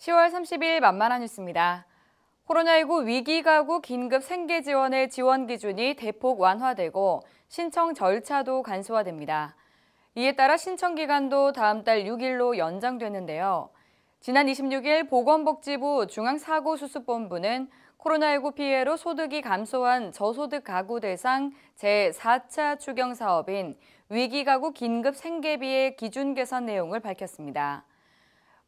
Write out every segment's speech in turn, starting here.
10월 30일 만만한 뉴스입니다. 코로나19 위기 가구 긴급 생계 지원의 지원 기준이 대폭 완화되고 신청 절차도 간소화됩니다. 이에 따라 신청 기간도 다음 달 6일로 연장되는데요. 지난 26일 보건복지부 중앙사고수습본부는 코로나19 피해로 소득이 감소한 저소득 가구 대상 제4차 추경 사업인 위기 가구 긴급 생계비의 기준 계산 내용을 밝혔습니다.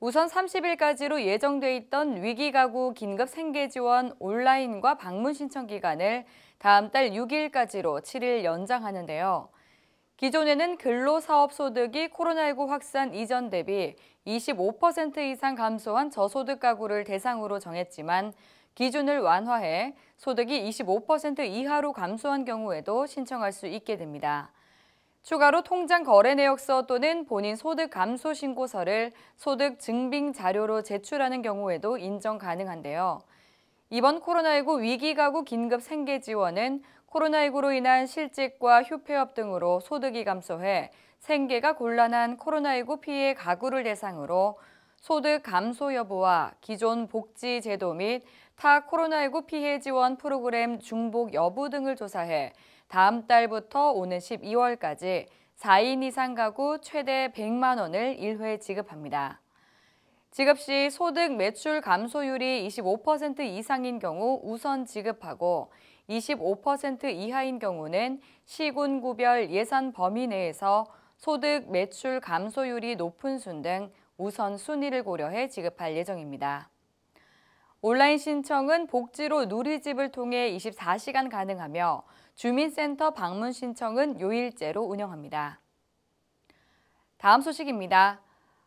우선 30일까지로 예정돼 있던 위기가구 긴급 생계지원 온라인과 방문 신청 기간을 다음 달 6일까지로 7일 연장하는데요. 기존에는 근로사업소득이 코로나19 확산 이전 대비 25% 이상 감소한 저소득 가구를 대상으로 정했지만 기준을 완화해 소득이 25% 이하로 감소한 경우에도 신청할 수 있게 됩니다. 추가로 통장 거래 내역서 또는 본인 소득 감소 신고서를 소득 증빙 자료로 제출하는 경우에도 인정 가능한데요. 이번 코로나19 위기 가구 긴급 생계 지원은 코로나19로 인한 실직과 휴폐업 등으로 소득이 감소해 생계가 곤란한 코로나19 피해 가구를 대상으로 소득 감소 여부와 기존 복지 제도 및 타 코로나19 피해 지원 프로그램 중복 여부 등을 조사해 다음 달부터 오는 12월까지 4인 이상 가구 최대 100만 원을 1회 지급합니다. 지급 시 소득 매출 감소율이 25% 이상인 경우 우선 지급하고 25% 이하인 경우는 시군구별 예산 범위 내에서 소득 매출 감소율이 높은 순 등 우선 순위를 고려해 지급할 예정입니다. 온라인 신청은 복지로 누리집을 통해 24시간 가능하며 주민센터 방문 신청은 요일제로 운영합니다. 다음 소식입니다.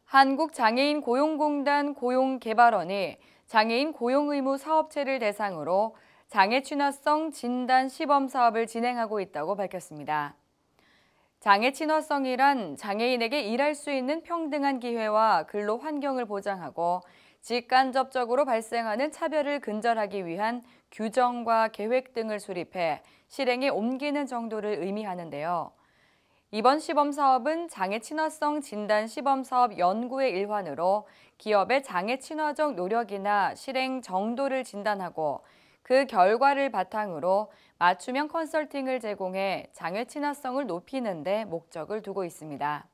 한국장애인 고용공단 고용개발원이 장애인 고용의무 사업체를 대상으로 장애 친화성 진단 시범 사업을 진행하고 있다고 밝혔습니다. 장애 친화성이란 장애인에게 일할 수 있는 평등한 기회와 근로 환경을 보장하고 직간접적으로 발생하는 차별을 근절하기 위한 규정과 계획 등을 수립해 실행에 옮기는 정도를 의미하는데요. 이번 시범 사업은 장애 친화성 진단 시범 사업 연구의 일환으로 기업의 장애 친화적 노력이나 실행 정도를 진단하고 그 결과를 바탕으로 맞춤형 컨설팅을 제공해 장애 친화성을 높이는 데 목적을 두고 있습니다.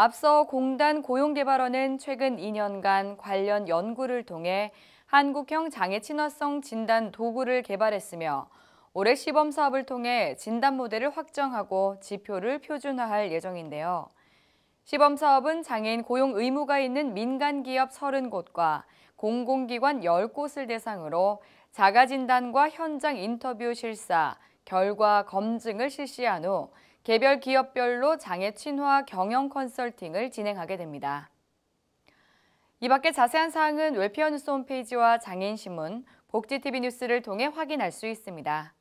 앞서 공단 고용개발원은 최근 2년간 관련 연구를 통해 한국형 장애 친화성 진단 도구를 개발했으며 올해 시범 사업을 통해 진단 모델을 확정하고 지표를 표준화할 예정인데요. 시범 사업은 장애인 고용 의무가 있는 민간 기업 30곳과 공공기관 10곳을 대상으로 자가 진단과 현장 인터뷰 실사, 결과 검증을 실시한 후 개별 기업별로 장애 친화 경영 컨설팅을 진행하게 됩니다. 이 밖에 자세한 사항은 웰피어 뉴스 홈페이지와 장애인신문, 복지TV 뉴스를 통해 확인할 수 있습니다.